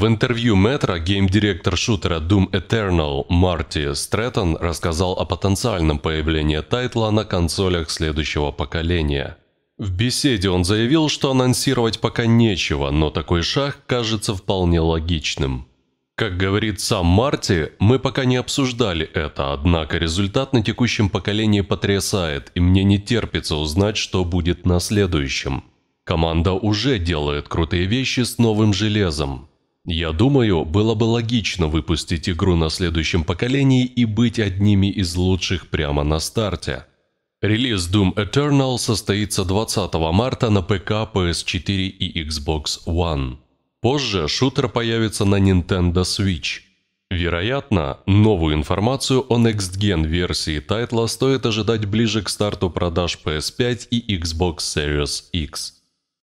В интервью Метро гейм-директор шутера Doom Eternal Марти Стрэттон рассказал о потенциальном появлении тайтла на консолях следующего поколения. В беседе он заявил, что анонсировать пока нечего, но такой шаг кажется вполне логичным. Как говорит сам Марти, мы пока не обсуждали это, однако результат на текущем поколении потрясает, и мне не терпится узнать, что будет на следующем. Команда уже делает крутые вещи с новым железом, я думаю, было бы логично выпустить игру на следующем поколении и быть одними из лучших прямо на старте. Релиз Doom Eternal состоится 20 марта на ПК, PS4 и Xbox One. Позже шутер появится на Nintendo Switch. Вероятно, новую информацию о next-gen версии тайтла стоит ожидать ближе к старту продаж PS5 и Xbox Series X.